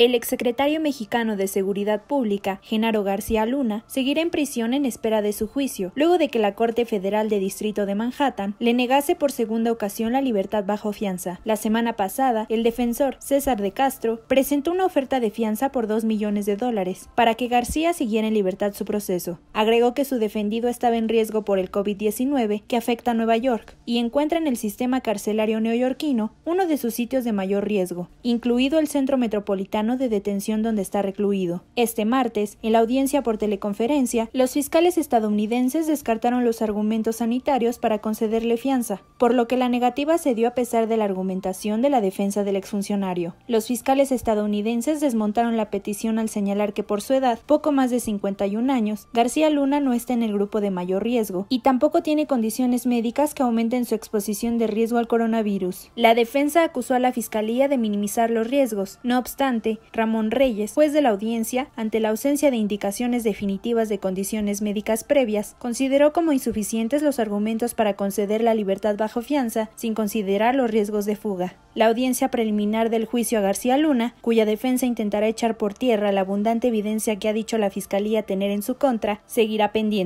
El exsecretario mexicano de Seguridad Pública, Genaro García Luna, seguirá en prisión en espera de su juicio, luego de que la Corte Federal de Distrito de Manhattan le negase por segunda ocasión la libertad bajo fianza. La semana pasada, el defensor César de Castro presentó una oferta de fianza por 2 millones de dólares para que García siguiera en libertad su proceso. Agregó que su defendido estaba en riesgo por el COVID-19 que afecta a Nueva York y encuentra en el sistema carcelario neoyorquino uno de sus sitios de mayor riesgo, incluido el centro metropolitano de detención donde está recluido. Este martes, en la audiencia por teleconferencia, los fiscales estadounidenses descartaron los argumentos sanitarios para concederle fianza, por lo que la negativa se dio a pesar de la argumentación de la defensa del exfuncionario. Los fiscales estadounidenses desmontaron la petición al señalar que por su edad, poco más de 51 años, García Luna no está en el grupo de mayor riesgo y tampoco tiene condiciones médicas que aumenten su exposición de riesgo al coronavirus. La defensa acusó a la fiscalía de minimizar los riesgos. No obstante, Ramón Reyes, juez de la audiencia, ante la ausencia de indicaciones definitivas de condiciones médicas previas, consideró como insuficientes los argumentos para conceder la libertad bajo fianza sin considerar los riesgos de fuga. La audiencia preliminar del juicio a García Luna, cuya defensa intentará echar por tierra la abundante evidencia que ha dicho la Fiscalía tener en su contra, seguirá pendiente.